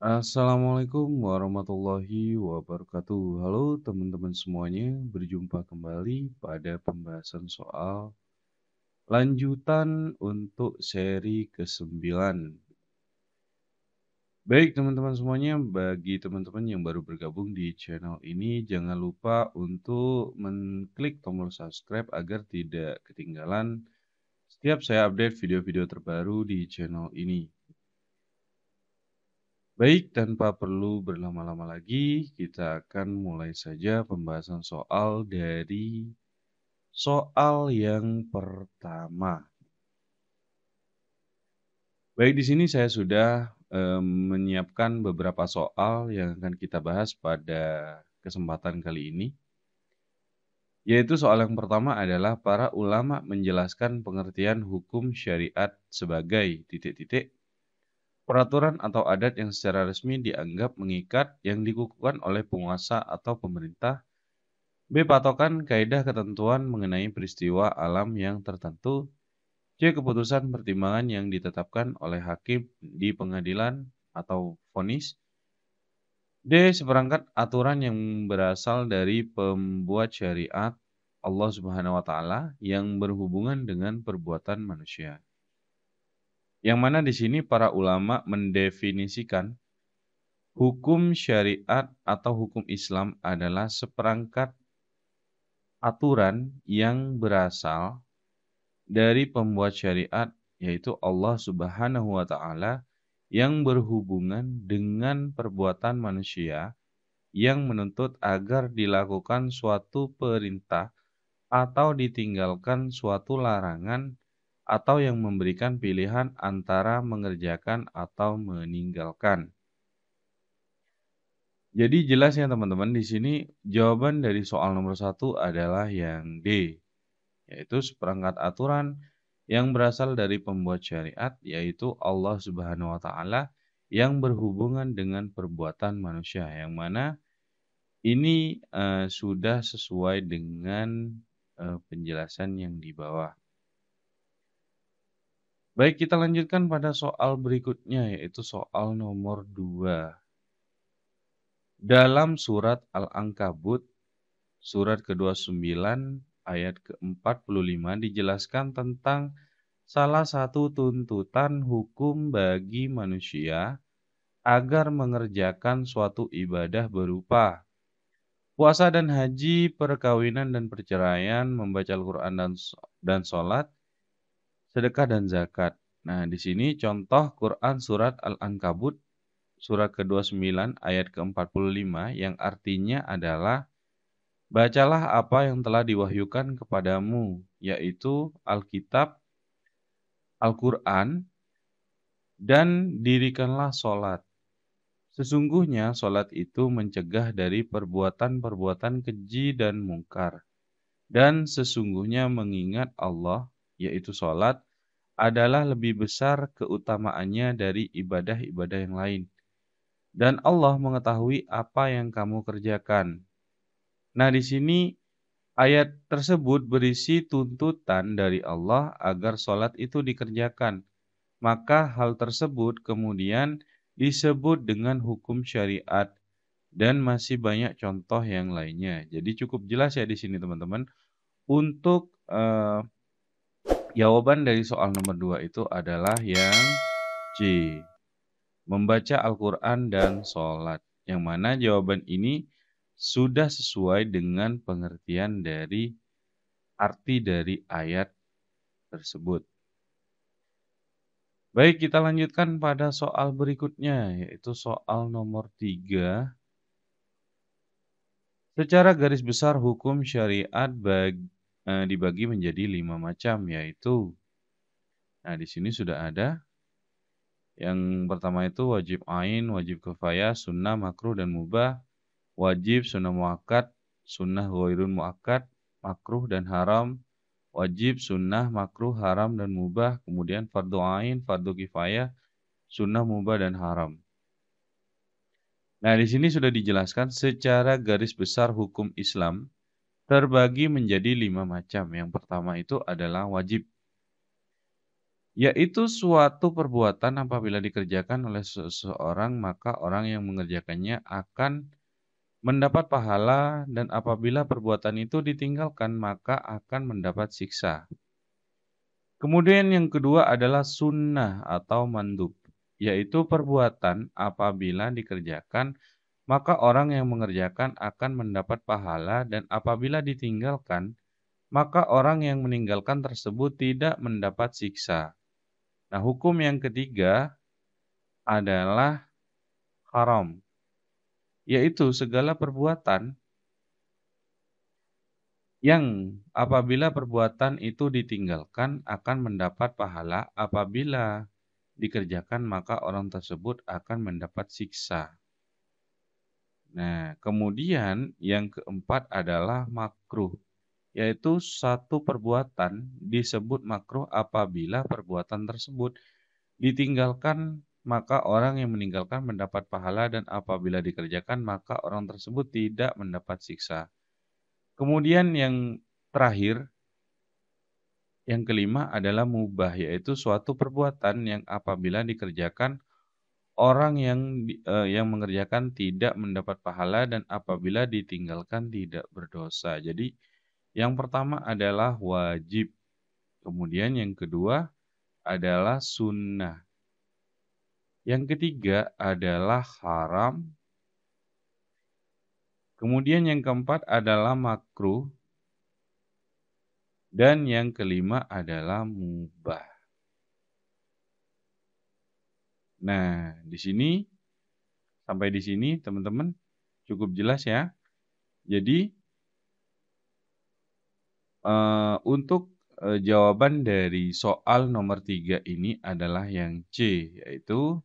Assalamualaikum warahmatullahi wabarakatuh. Halo teman-teman semuanya, berjumpa kembali pada pembahasan soal lanjutan untuk seri ke-9. Baik teman-teman semuanya, bagi teman-teman yang baru bergabung di channel ini, jangan lupa untuk mengklik tombol subscribe agar tidak ketinggalan setiap saya update video-video terbaru di channel ini. Baik, tanpa perlu berlama-lama lagi, kita akan mulai saja pembahasan soal dari soal yang pertama. Baik, di sini saya sudah eh, menyiapkan beberapa soal yang akan kita bahas pada kesempatan kali ini. Yaitu soal yang pertama adalah para ulama menjelaskan pengertian hukum syariat sebagai titik-titik peraturan atau adat yang secara resmi dianggap mengikat yang dikukuhkan oleh penguasa atau pemerintah. B. Patokan kaidah ketentuan mengenai peristiwa alam yang tertentu. C. Keputusan pertimbangan yang ditetapkan oleh hakim di pengadilan atau vonis. D. Seperangkat aturan yang berasal dari pembuat syariat Allah Subhanahu wa taala yang berhubungan dengan perbuatan manusia. Yang mana di sini para ulama mendefinisikan hukum syariat atau hukum Islam adalah seperangkat aturan yang berasal dari pembuat syariat yaitu Allah Subhanahu wa taala yang berhubungan dengan perbuatan manusia yang menuntut agar dilakukan suatu perintah atau ditinggalkan suatu larangan atau yang memberikan pilihan antara mengerjakan atau meninggalkan. Jadi jelas ya teman-teman di sini jawaban dari soal nomor satu adalah yang D, yaitu seperangkat aturan yang berasal dari pembuat syariat yaitu Allah Subhanahu wa taala yang berhubungan dengan perbuatan manusia yang mana ini uh, sudah sesuai dengan uh, penjelasan yang di bawah. Baik, kita lanjutkan pada soal berikutnya yaitu soal nomor 2. Dalam surat Al-Ankabut surat ke-29 ayat ke-45 dijelaskan tentang salah satu tuntutan hukum bagi manusia agar mengerjakan suatu ibadah berupa puasa dan haji, perkawinan dan perceraian, membaca Al-Quran dan, dan sholat, sedekah dan zakat. Nah, di sini contoh Quran surat Al-Ankabut surat ke-29 ayat ke-45 yang artinya adalah Bacalah apa yang telah diwahyukan kepadamu, yaitu Alkitab, Al-Quran, dan dirikanlah solat. Sesungguhnya solat itu mencegah dari perbuatan-perbuatan keji dan mungkar. Dan sesungguhnya mengingat Allah yaitu sholat, adalah lebih besar keutamaannya dari ibadah-ibadah yang lain. Dan Allah mengetahui apa yang kamu kerjakan. Nah, di sini ayat tersebut berisi tuntutan dari Allah agar sholat itu dikerjakan. Maka hal tersebut kemudian disebut dengan hukum syariat dan masih banyak contoh yang lainnya. Jadi cukup jelas ya di sini teman-teman untuk uh, Jawaban dari soal nomor 2 itu adalah yang C. Membaca Al-Quran dan sholat. Yang mana jawaban ini sudah sesuai dengan pengertian dari arti dari ayat tersebut. Baik, kita lanjutkan pada soal berikutnya, yaitu soal nomor 3. Secara garis besar, hukum syariat bagi eh, dibagi menjadi lima macam yaitu nah di sini sudah ada yang pertama itu wajib ain, wajib kefaya, sunnah, makruh, dan mubah. Wajib, sunnah muakat, sunnah ghairun muakat, makruh, dan haram. Wajib, sunnah, makruh, haram, dan mubah. Kemudian fardu ain, fardu kifayah, sunnah, mubah, dan haram. Nah, di sini sudah dijelaskan secara garis besar hukum Islam terbagi menjadi lima macam. Yang pertama itu adalah wajib, yaitu suatu perbuatan apabila dikerjakan oleh seseorang, maka orang yang mengerjakannya akan mendapat pahala, dan apabila perbuatan itu ditinggalkan, maka akan mendapat siksa. Kemudian, yang kedua adalah sunnah atau mandub, yaitu perbuatan apabila dikerjakan maka orang yang mengerjakan akan mendapat pahala dan apabila ditinggalkan, maka orang yang meninggalkan tersebut tidak mendapat siksa. Nah, hukum yang ketiga adalah haram, yaitu segala perbuatan yang apabila perbuatan itu ditinggalkan akan mendapat pahala, apabila dikerjakan maka orang tersebut akan mendapat siksa. Nah, kemudian yang keempat adalah makruh, yaitu satu perbuatan disebut makruh apabila perbuatan tersebut ditinggalkan maka orang yang meninggalkan mendapat pahala dan apabila dikerjakan maka orang tersebut tidak mendapat siksa. Kemudian yang terakhir yang kelima adalah mubah yaitu suatu perbuatan yang apabila dikerjakan orang yang uh, yang mengerjakan tidak mendapat pahala dan apabila ditinggalkan tidak berdosa. Jadi yang pertama adalah wajib. Kemudian yang kedua adalah sunnah. Yang ketiga adalah haram. Kemudian yang keempat adalah makruh. Dan yang kelima adalah mubah. Nah, di sini sampai di sini teman-teman cukup jelas ya. Jadi uh, untuk uh, jawaban dari soal nomor 3 ini adalah yang C, yaitu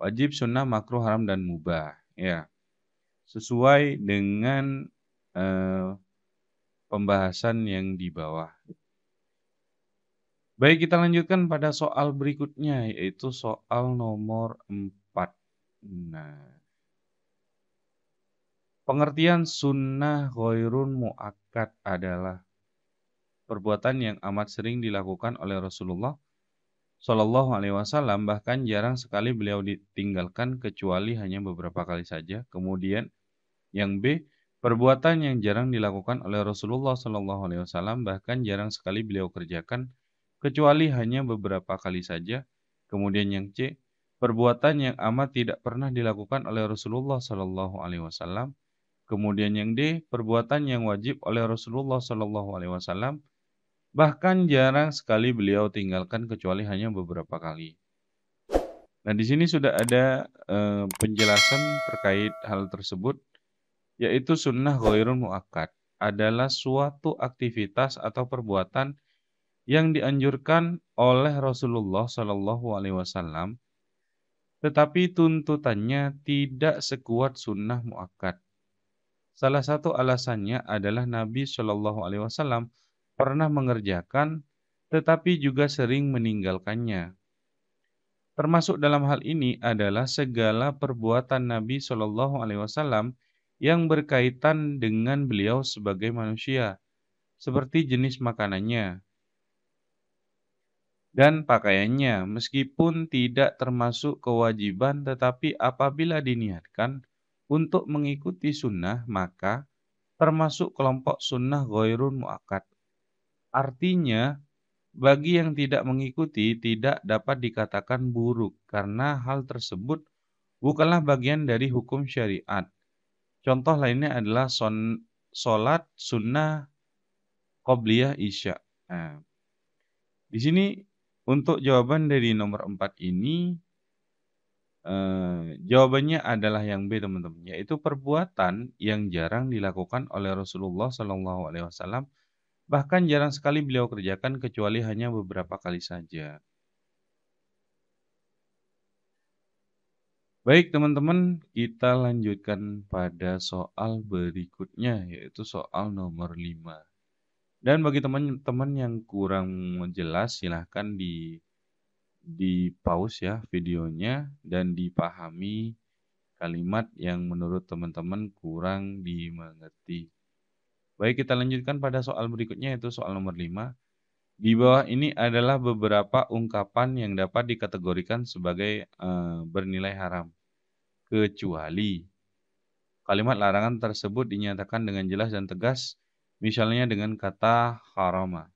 wajib sunnah makruh haram dan mubah ya. Sesuai dengan uh, pembahasan yang di bawah. Baik, kita lanjutkan pada soal berikutnya, yaitu soal nomor 4. Nah, pengertian sunnah ghoirun mu'akkad adalah perbuatan yang amat sering dilakukan oleh Rasulullah Shallallahu Alaihi Wasallam bahkan jarang sekali beliau ditinggalkan kecuali hanya beberapa kali saja. Kemudian yang B perbuatan yang jarang dilakukan oleh Rasulullah Shallallahu Alaihi Wasallam bahkan jarang sekali beliau kerjakan kecuali hanya beberapa kali saja. Kemudian yang C, perbuatan yang amat tidak pernah dilakukan oleh Rasulullah Shallallahu Alaihi Wasallam. Kemudian yang D, perbuatan yang wajib oleh Rasulullah Shallallahu Alaihi Wasallam. Bahkan jarang sekali beliau tinggalkan kecuali hanya beberapa kali. Nah, di sini sudah ada e, penjelasan terkait hal tersebut, yaitu sunnah ghairun mu'akkad adalah suatu aktivitas atau perbuatan yang dianjurkan oleh Rasulullah Shallallahu Alaihi Wasallam, tetapi tuntutannya tidak sekuat sunnah muakkad. Salah satu alasannya adalah Nabi Shallallahu Alaihi Wasallam pernah mengerjakan, tetapi juga sering meninggalkannya. Termasuk dalam hal ini adalah segala perbuatan Nabi Shallallahu Alaihi Wasallam yang berkaitan dengan beliau sebagai manusia, seperti jenis makanannya, dan pakaiannya, meskipun tidak termasuk kewajiban, tetapi apabila diniatkan untuk mengikuti sunnah, maka termasuk kelompok sunnah goirun muakat. Artinya, bagi yang tidak mengikuti tidak dapat dikatakan buruk, karena hal tersebut bukanlah bagian dari hukum syariat. Contoh lainnya adalah son, solat sunnah qobliyah isya. Nah, di sini untuk jawaban dari nomor 4 ini, eh, jawabannya adalah yang B teman-teman, yaitu perbuatan yang jarang dilakukan oleh Rasulullah SAW bahkan jarang sekali beliau kerjakan kecuali hanya beberapa kali saja. Baik teman-teman, kita lanjutkan pada soal berikutnya yaitu soal nomor 5. Dan bagi teman-teman yang kurang jelas silahkan di di pause ya videonya dan dipahami kalimat yang menurut teman-teman kurang dimengerti. Baik, kita lanjutkan pada soal berikutnya yaitu soal nomor 5. Di bawah ini adalah beberapa ungkapan yang dapat dikategorikan sebagai e, bernilai haram kecuali kalimat larangan tersebut dinyatakan dengan jelas dan tegas Misalnya dengan kata haroma.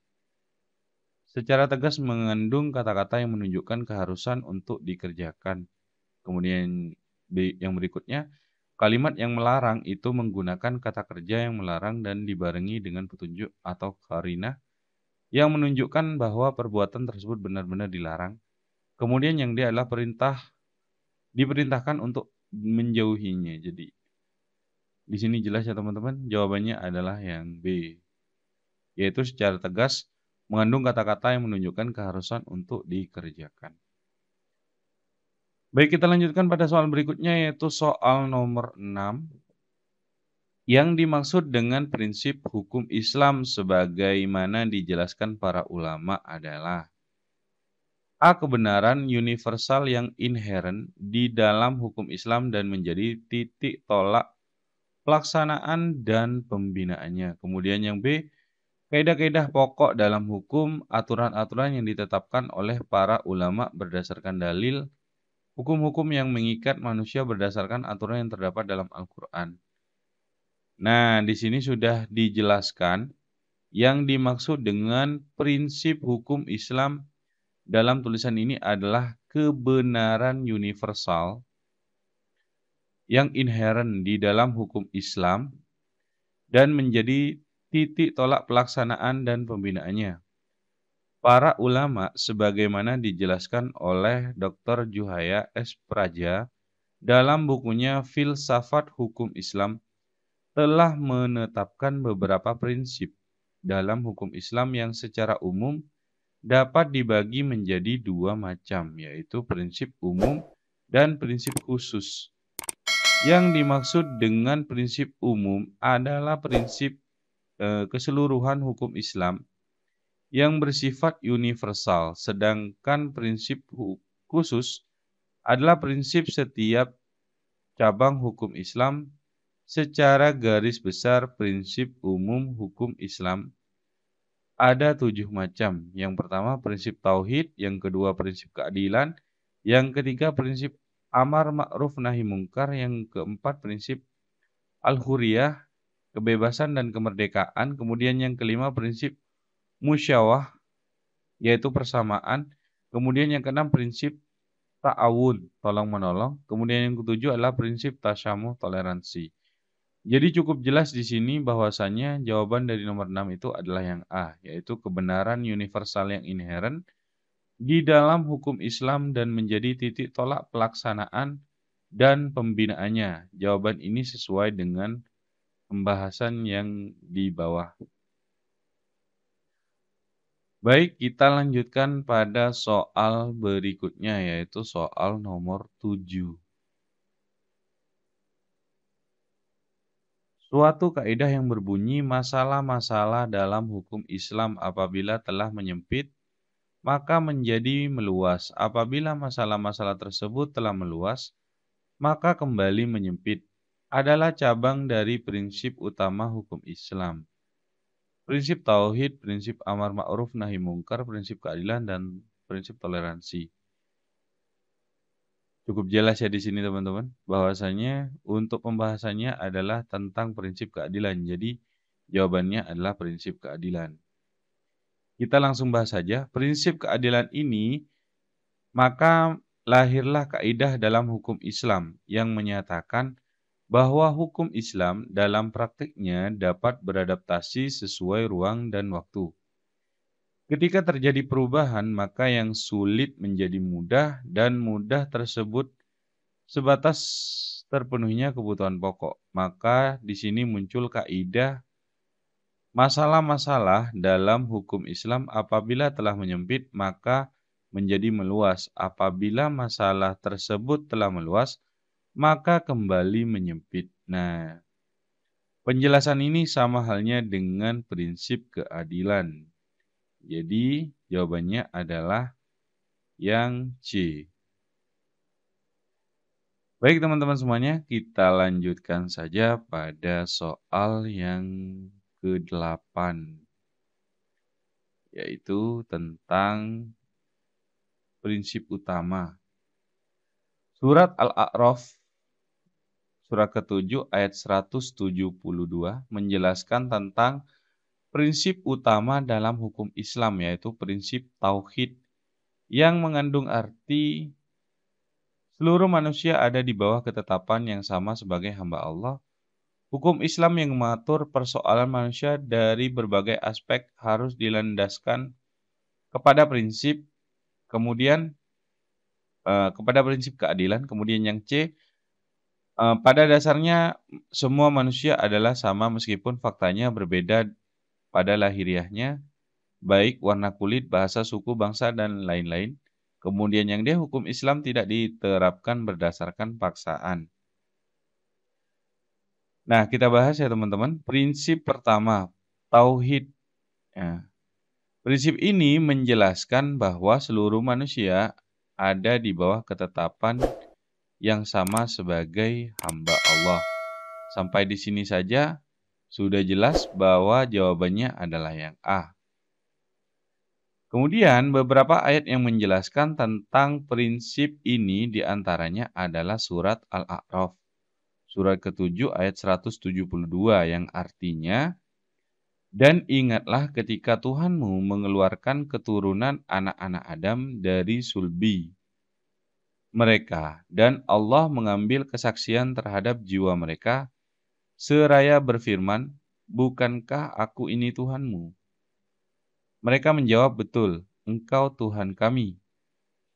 Secara tegas mengandung kata-kata yang menunjukkan keharusan untuk dikerjakan. Kemudian yang berikutnya, kalimat yang melarang itu menggunakan kata kerja yang melarang dan dibarengi dengan petunjuk atau karina yang menunjukkan bahwa perbuatan tersebut benar-benar dilarang. Kemudian yang dia adalah perintah diperintahkan untuk menjauhinya. Jadi di sini jelas ya teman-teman, jawabannya adalah yang B. Yaitu secara tegas mengandung kata-kata yang menunjukkan keharusan untuk dikerjakan. Baik, kita lanjutkan pada soal berikutnya yaitu soal nomor 6 yang dimaksud dengan prinsip hukum Islam sebagaimana dijelaskan para ulama adalah A. Kebenaran universal yang inherent di dalam hukum Islam dan menjadi titik tolak pelaksanaan dan pembinaannya. Kemudian yang B, kaidah-kaidah pokok dalam hukum, aturan-aturan yang ditetapkan oleh para ulama berdasarkan dalil, hukum-hukum yang mengikat manusia berdasarkan aturan yang terdapat dalam Al-Qur'an. Nah, di sini sudah dijelaskan yang dimaksud dengan prinsip hukum Islam dalam tulisan ini adalah kebenaran universal yang inherent di dalam hukum Islam dan menjadi titik tolak pelaksanaan dan pembinaannya. Para ulama sebagaimana dijelaskan oleh Dr. Juhaya S. Praja dalam bukunya Filsafat Hukum Islam telah menetapkan beberapa prinsip dalam hukum Islam yang secara umum dapat dibagi menjadi dua macam, yaitu prinsip umum dan prinsip khusus. Yang dimaksud dengan prinsip umum adalah prinsip eh, keseluruhan hukum Islam yang bersifat universal, sedangkan prinsip khusus adalah prinsip setiap cabang hukum Islam secara garis besar prinsip umum hukum Islam ada tujuh macam. Yang pertama prinsip tauhid, yang kedua prinsip keadilan, yang ketiga prinsip amar ma'ruf nahi mungkar, yang keempat prinsip al-huriyah, kebebasan dan kemerdekaan, kemudian yang kelima prinsip musyawah, yaitu persamaan, kemudian yang keenam prinsip ta'awun, tolong menolong, kemudian yang ketujuh adalah prinsip tasyamuh toleransi. Jadi cukup jelas di sini bahwasannya jawaban dari nomor 6 itu adalah yang A, yaitu kebenaran universal yang inherent, di dalam hukum Islam dan menjadi titik tolak pelaksanaan dan pembinaannya? Jawaban ini sesuai dengan pembahasan yang di bawah. Baik, kita lanjutkan pada soal berikutnya yaitu soal nomor 7. Suatu kaidah yang berbunyi masalah-masalah dalam hukum Islam apabila telah menyempit maka menjadi meluas. Apabila masalah-masalah tersebut telah meluas, maka kembali menyempit adalah cabang dari prinsip utama hukum Islam. Prinsip tauhid, prinsip amar ma'ruf nahi mungkar, prinsip keadilan dan prinsip toleransi. Cukup jelas ya di sini teman-teman bahwasanya untuk pembahasannya adalah tentang prinsip keadilan. Jadi jawabannya adalah prinsip keadilan. Kita langsung bahas saja. Prinsip keadilan ini maka lahirlah kaidah dalam hukum Islam yang menyatakan bahwa hukum Islam dalam praktiknya dapat beradaptasi sesuai ruang dan waktu. Ketika terjadi perubahan, maka yang sulit menjadi mudah dan mudah tersebut sebatas terpenuhinya kebutuhan pokok. Maka di sini muncul kaidah Masalah-masalah dalam hukum Islam apabila telah menyempit maka menjadi meluas. Apabila masalah tersebut telah meluas maka kembali menyempit. Nah, penjelasan ini sama halnya dengan prinsip keadilan. Jadi jawabannya adalah yang C. Baik teman-teman semuanya, kita lanjutkan saja pada soal yang ke-8 yaitu tentang prinsip utama. Surat Al-A'raf surah ke-7 ayat 172 menjelaskan tentang prinsip utama dalam hukum Islam yaitu prinsip tauhid yang mengandung arti seluruh manusia ada di bawah ketetapan yang sama sebagai hamba Allah Hukum Islam yang mengatur persoalan manusia dari berbagai aspek harus dilandaskan kepada prinsip kemudian eh, kepada prinsip keadilan kemudian yang C eh, pada dasarnya semua manusia adalah sama meskipun faktanya berbeda pada lahiriahnya baik warna kulit, bahasa, suku, bangsa dan lain-lain. Kemudian yang D hukum Islam tidak diterapkan berdasarkan paksaan. Nah, kita bahas ya teman-teman, prinsip pertama, tauhid. Ya. Prinsip ini menjelaskan bahwa seluruh manusia ada di bawah ketetapan yang sama sebagai hamba Allah. Sampai di sini saja sudah jelas bahwa jawabannya adalah yang A. Kemudian beberapa ayat yang menjelaskan tentang prinsip ini diantaranya adalah surat Al-A'raf surat ke-7 ayat 172 yang artinya dan ingatlah ketika Tuhanmu mengeluarkan keturunan anak-anak Adam dari sulbi mereka dan Allah mengambil kesaksian terhadap jiwa mereka seraya berfirman bukankah aku ini Tuhanmu mereka menjawab betul engkau Tuhan kami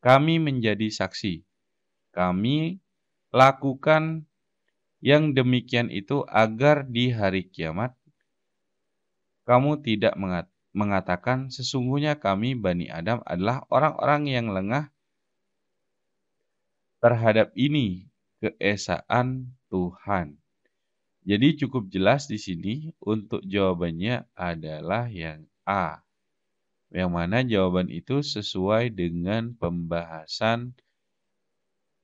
kami menjadi saksi kami lakukan yang demikian itu agar di hari kiamat kamu tidak mengat mengatakan sesungguhnya kami Bani Adam adalah orang-orang yang lengah terhadap ini keesaan Tuhan. Jadi cukup jelas di sini untuk jawabannya adalah yang A. Yang mana jawaban itu sesuai dengan pembahasan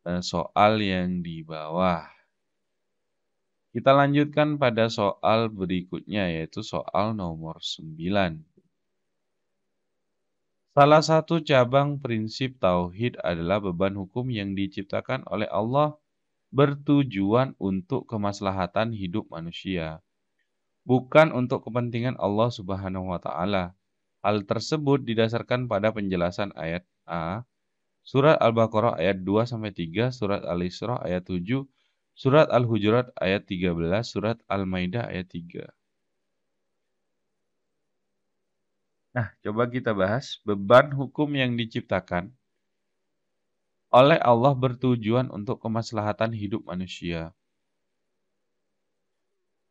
eh, soal yang di bawah. Kita lanjutkan pada soal berikutnya yaitu soal nomor 9. Salah satu cabang prinsip tauhid adalah beban hukum yang diciptakan oleh Allah bertujuan untuk kemaslahatan hidup manusia, bukan untuk kepentingan Allah Subhanahu wa taala. Hal tersebut didasarkan pada penjelasan ayat A, surat Al-Baqarah ayat 2 3, surat Al-Isra ayat 7 Surat Al-Hujurat ayat 13, Surat Al-Maidah ayat 3. Nah, coba kita bahas beban hukum yang diciptakan oleh Allah bertujuan untuk kemaslahatan hidup manusia.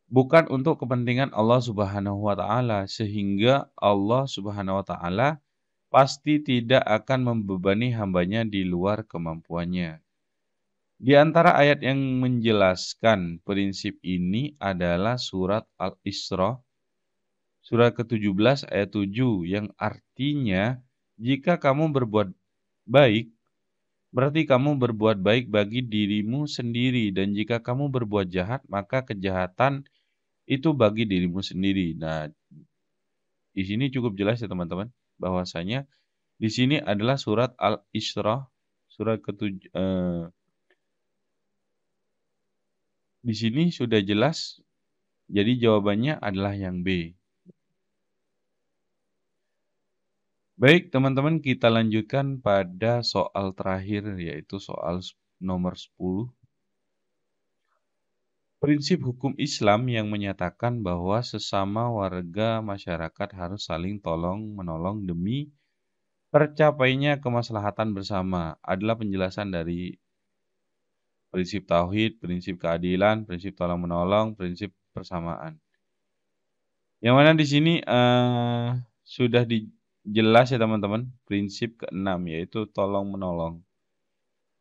Bukan untuk kepentingan Allah Subhanahu wa taala sehingga Allah Subhanahu wa taala pasti tidak akan membebani hambanya di luar kemampuannya. Di antara ayat yang menjelaskan prinsip ini adalah surat Al-Isra, surat ke-17 ayat 7, yang artinya jika kamu berbuat baik, berarti kamu berbuat baik bagi dirimu sendiri, dan jika kamu berbuat jahat, maka kejahatan itu bagi dirimu sendiri. Nah, di sini cukup jelas ya teman-teman, bahwasanya di sini adalah surat Al-Isra, surat ke-17, di sini sudah jelas, jadi jawabannya adalah yang B. Baik, teman-teman, kita lanjutkan pada soal terakhir, yaitu soal nomor 10. Prinsip hukum Islam yang menyatakan bahwa sesama warga masyarakat harus saling tolong-menolong demi tercapainya kemaslahatan bersama adalah penjelasan dari prinsip tauhid, prinsip keadilan, prinsip tolong menolong, prinsip persamaan. Yang mana di sini uh, sudah dijelas ya teman-teman prinsip keenam yaitu tolong menolong.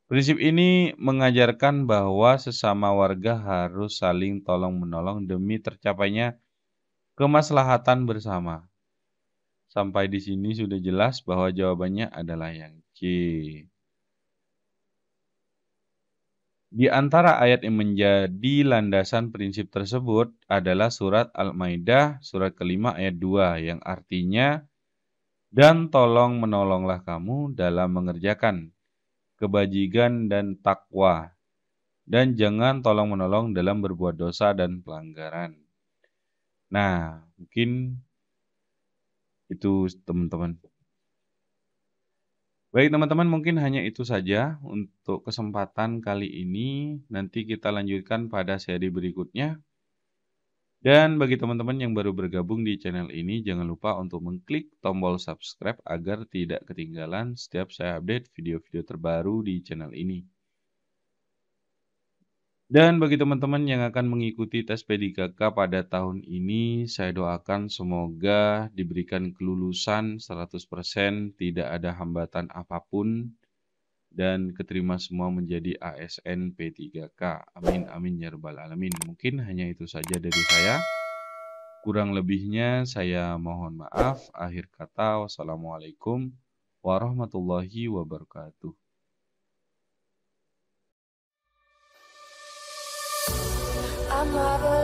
Prinsip ini mengajarkan bahwa sesama warga harus saling tolong menolong demi tercapainya kemaslahatan bersama. Sampai di sini sudah jelas bahwa jawabannya adalah yang C. Di antara ayat yang menjadi landasan prinsip tersebut adalah surat Al-Maidah surat kelima ayat 2 yang artinya dan tolong menolonglah kamu dalam mengerjakan kebajikan dan takwa dan jangan tolong menolong dalam berbuat dosa dan pelanggaran. Nah, mungkin itu teman-teman. Baik teman-teman, mungkin hanya itu saja untuk kesempatan kali ini. Nanti kita lanjutkan pada seri berikutnya. Dan bagi teman-teman yang baru bergabung di channel ini, jangan lupa untuk mengklik tombol subscribe agar tidak ketinggalan setiap saya update video-video terbaru di channel ini. Dan bagi teman-teman yang akan mengikuti tes P3K pada tahun ini, saya doakan semoga diberikan kelulusan 100%, tidak ada hambatan apapun, dan keterima semua menjadi ASN P3K. Amin, amin, ya rabbal alamin. Mungkin hanya itu saja dari saya. Kurang lebihnya saya mohon maaf. Akhir kata, wassalamualaikum warahmatullahi wabarakatuh. mother